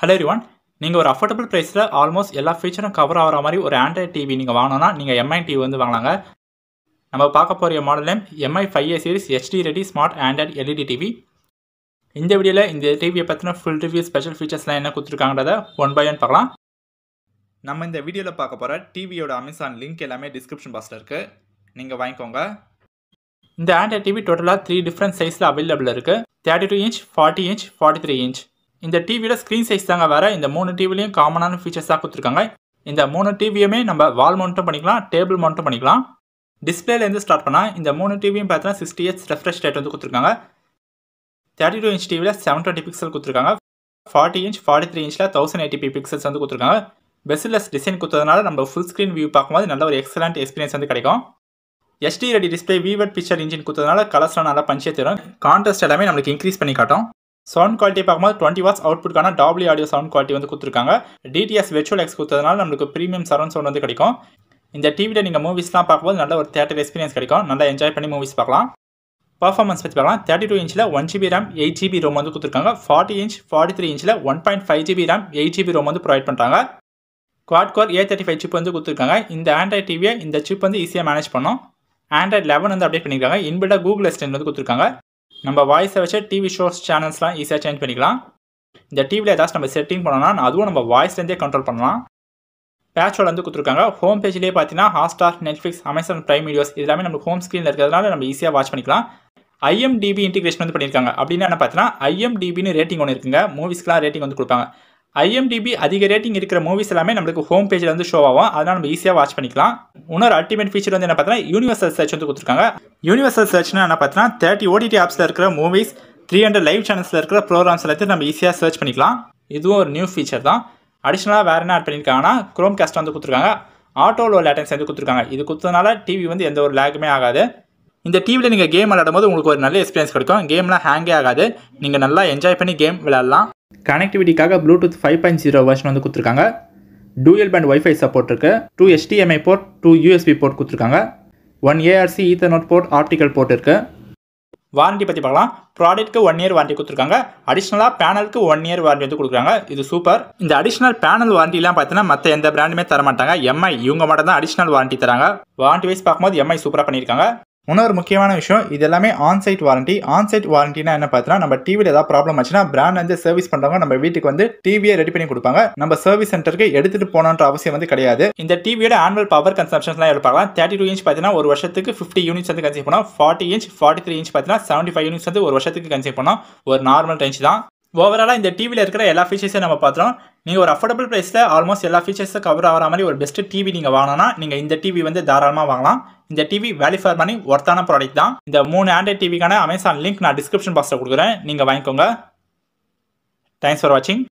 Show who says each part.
Speaker 1: hello ரிவான் நீங்கள் ஒரு affordable ப்ரைஸில் ஆல்மோஸ்ட் எல்லா ஃபீச்சரும் கவர் ஆகிற மாதிரி ஒரு ஆண்ட்ராய்ட் டிவி நீங்கள் வாங்கினோம்னா நீங்கள் எம்ஐ டிவி வந்து வாங்கலாங்க நம்ம பார்க்க போகிற model name MI five A series HD ready smart Android LED TV இந்த வீடியோவில் இந்த டிவியை பற்றின ஃபுல் ரிவ்யூ ஸ்பெஷல் ஃபீச்சர்ஸ்லாம் என்ன கொடுத்துருக்காங்கிறத ஒன் பை ஒன் பார்க்கலாம் நம்ம இந்த வீடியோவில் பார்க்க போகிற டிவியோட அமேசான் லிங்க் எல்லாமே டிஸ்கிரிப்ஷன் பாக்ஸில் இருக்குது நீங்கள் வாங்கிக்கோங்க இந்த ஆண்ட்ராய்ட் டிவி டோட்டலாக த்ரீ டிஃப்ரெண்ட் சைஸில் அவைலபிள் இருக்குது thirty two inch forty inch forty three inch இந்த டிவியில் ஸ்க்ரீன் சைஸ் தாங்க வேறு இந்த மூணு டிவிலையும் காமனான ஃபீச்சர்ஸாக கொடுத்துருக்காங்க இந்த மூணு டிவியுமே நம்ம வால் மவுண்ட்டும் பண்ணிக்கலாம் டேபிள் மவுண்ட்டும் பண்ணிக்கலாம் டிஸ்பிளேலேருந்து ஸ்டார்ட் பண்ணால் இந்த மூணு டிவியும் பார்த்தீங்கன்னா சிக்ஸ்டி ஹெச் ரெஃப்ரெஷ் ரேட் வந்து கொடுத்துருக்காங்க தேர்ட்டி டூ இன்ச் டிவியில் செவன் டுவெண்ட்டி பிக்சல் கொடுத்துருக்காங்க ஃபார்ட்டி இன்ச் ஃபார்ட்டி த்ரீ இன்ச்சில் தௌசண்ட் எயிட்டி பி பிக்சல்ஸ் வந்து கொடுத்துருக்காங்க பெஸ்ட்லெஸ் டிசைன் கொடுத்ததுனால நம்ம ஃபுல் ஸ்க்ரீன் வியூ பார்க்கும்போது நல்ல ஒரு எக்ஸலண்ட் எக்ஸ்பீரியன்ஸ் வந்து கிடைக்கும் SD ready display vivid picture engine கொடுத்ததுனால கலர்ஸ்லாம் நல்லா பஞ்சே தரும் கான்ட்ரஸ்ட் எல்லாமே நம்மளுக்கு இன்க்ரீஸ் பண்ணி காட்டும் சவுண்ட் குவாலிட்டி பார்க்கும்போது டுவெண்ட்டி வாட்ஸ் அவுட்புட்கான டாப்ளி ஆடியோ சவுண்ட் குவாலிட்டி வந்து கொடுத்துருக்காங்க டிடிஎஸ் வெர்ச்சுவல் எக்ஸ் கொடுத்ததுனால நம்மளுக்கு ப்ரீமியம் சரௌண்ட் சவுண்ட் வந்து கிடைக்கும் இந்த டிவியில் நீங்கள் மூவிஸ்லாம் பார்க்கும்போது நல்ல ஒரு தேட்டர் எக்ஸ்பீரியன்ஸ் கிடைக்கும் நல்லா என்ஜாய் பண்ணி மூவிஸ் பார்க்கலாம் பர்ஃபார்மன்ஸ் பற்றி பார்க்கலாம் தேர்ட்டி டூ இன்ச்சில் one GB RAM eight GB ROM வந்து கொடுத்துருக்காங்க ஃபார்ட்டி இன்ச் ஃபார்ட்டி த்ரீ இன்ச்சில் one point five GB RAM eight GB ROM வந்து ப்ரொவைட் பண்ணுறாங்க quad core A thirty five chip வந்து கொடுத்துருக்காங்க இந்த ஆண்ட்ராய்ட் டிவியை இந்த சிப் வந்து ஈஸியாக மேனேஜ் பண்ணோம் ஆண்ட்ராய்ட் லெவன் வந்து அப்டேட் பண்ணியிருக்காங்க இன்பில்டாக கூகுள் அஸ்டன் வந்து கொடுத்துருக்காங்க நம்ம வாய்ஸை வச்சு டிவி ஷோஸ் சேனல்ஸ்லாம் ஈஸியாக சேஞ்ச் பண்ணிக்கலாம் இந்த டிவியில் ஏதாச்சும் நம்ம செட்டிங் பண்ணோம்னா அதுவும் நம்ம வாய்ஸ்லேருந்தே கண்ட்ரோல் பண்ணலாம் பேட்சோட வந்து கொடுத்துருக்காங்க ஹோம் பேஜ்லேயே பார்த்தீங்கன்னா Hotstar Netflix Amazon Prime videos இதெல்லாமே எல்லாமே நம்ம ஹோம் ஸ்க்ரீனில் இருக்கிறதுனால நம்ம ஈஸியாக வாட்ச் பண்ணிக்கலாம் ஐஎம்டிபி இன்டிகிரேஷன் வந்து பண்ணியிருக்காங்க அப்படின்னு என்ன பார்த்தீங்கன்னா ஐஎம்டிபின்னு ரேட்டிங் ஒன்று இருக்குங்க மூவிஸ்க்கெலாம் ரேட்டிங் வந்து கொடுப்பாங்க ஐஎம்டிபி அதிக ரேட்டிங் இருக்கிற மூவிஸ் எல்லாமே நம்மளுக்கு ஹோம் பேஜில் வந்து ஷோ ஆகும் அதனால் நம்ம ஈஸியாக வாட்ச் பண்ணிக்கலாம் இன்னொரு அல்டிமேட் ஃபீச்சர் வந்து என்ன பார்த்தா யூனிவர்சல் சர்ச் வந்து கொடுத்துருக்காங்க யூனிவர்சல் சர்ச்னா என்ன பார்த்தா தேர்ட்டி ஓடிடி ஆப்ஸில் இருக்கிற மூவிஸ் த்ரீ ஹண்ட்ரட் லைவ் சேனல்ஸில் இருக்கிற ப்ரோக்ராம்ஸ் எல்லாத்தையும் நம்ம ஈஸியாக சர்ச் பண்ணிக்கலாம் இதுவும் ஒரு நியூ ஃபீச்சர் தான் அடிஷ்னலாக வேறு என்ன ஆட் பண்ணியிருக்காங்கன்னா க்ரோம் கேஸ்ட் வந்து கொடுத்துருக்காங்க ஆட்டோவில் லேட்டன்ஸ் வந்து கொடுத்துருக்காங்க இது கொடுத்ததுனால டிவி வந்து எந்த ஒரு லேக்குமே ஆகாது இந்த டிவியில் நீங்கள் கேம் விளையாடும் போது உங்களுக்கு ஒரு நல்ல எக்ஸ்பீரியன்ஸ் கிடைக்கும் கேம்லாம் ஹேங்கே ஆகாது நீங்கள் நல்லா என்ஜாய் பண்ணி கேம் விளையாடலாம் கனெக்டிவிட்டிக்காக Bluetooth five point zero version வந்து கொடுத்துருக்காங்க டூயல் பேண்ட் ஒய்ஃபை சப்போர்ட் இருக்குது two HDMI port two USB port கொடுத்துருக்காங்க one ARC Ethernet port optical port இருக்குது வாரண்டி பற்றி பார்க்கலாம் ப்ராடக்ட்க்கு ஒன் இயர் வாரண்டி கொடுத்துருக்காங்க அடிஷ்னலாக பேனலுக்கு ஒன் இயர் வாரண்டி வந்து கொடுக்குறாங்க இது சூப்பர் இந்த அடிஷ்னல் பேனல் வாரண்டிலாம் பார்த்தீங்கன்னா மற்ற எந்த பிராண்டுமே தர மாட்டாங்க எம்ஐ இவங்க மட்டும் தான் அடிஷ்னல் வாரண்டி தராங்க வாரண்டி வைஸ் பார்க்கும்போது எம்ஐ சூப்பராக பண்ணியிருக்காங்க இன்னொரு முக்கியமான விஷயம் இது எல்லாமே ஆன்சைட் வாரண்டி ஆன்சைட் வாரண்டினா என்ன பார்த்தோம்னா நம்ம டிவியில் ஏதாவது ப்ராப்ளம் ஆச்சுன்னா பிராண்ட் வந்து சர்வீஸ் பண்ணுறவங்க நம்ம வீட்டுக்கு வந்து டிவியை ரெடி பண்ணி கொடுப்பாங்க நம்ம சர்வீஸ் சென்டருக்கு எடுத்துகிட்டு போனோன்ற அவசியம் வந்து கிடையாது இந்த டிவியோட ஆனுவல் பவர் கன்சம்ஷன்ஸ்லாம் எடுப்பாங்க தேர்ட்டி டூ இன்ச் பார்த்தீங்கன்னா ஒரு வருஷத்துக்கு ஃபிஃப்டி யூனிட்ஸ் வந்து கன்சியூம் பண்ணோம் forty inch forty three inch பார்த்தீங்கன்னா செவன்ட்டி ஃபைவ் யூனிட்ஸ் வந்து ஒரு வருஷத்துக்கு கன்சியூம் பண்ணோம் ஒரு நார்மல் ரேஞ்ச் தான் ஓவராலாக இந்த டிவியில் இருக்கிற எல்லா ஃபீச்சர்ஸையும் நம்ம பார்த்தோம் நீங்கள் ஒரு அஃபோர்டபுள் ப்ரைஸில் ஆல்மோஸ்ட் எல்லா ஃபீச்சர்ஸும் கவர் ஆகிற மாதிரி ஒரு பெஸ்ட்டு டிவி நீங்கள் வாங்கினா நீங்கள் இந்த டிவி வந்து தாராளமாக வாங்கலாம் இந்த டிவி வேல்யூ ஃபார் மணி ஒர்த்தான ப்ராடக்ட் தான் இந்த மூணு ஆண்ட்ராய்ட் டிவிக்கான அமேசான் லிங்க் நான் டிஸ்கிரிப்ஷன் பாக்ஸில் கொடுக்குறேன் நீங்கள் வாங்கிக்கோங்க தேங்க்ஸ் ஃபார் வாட்சிங்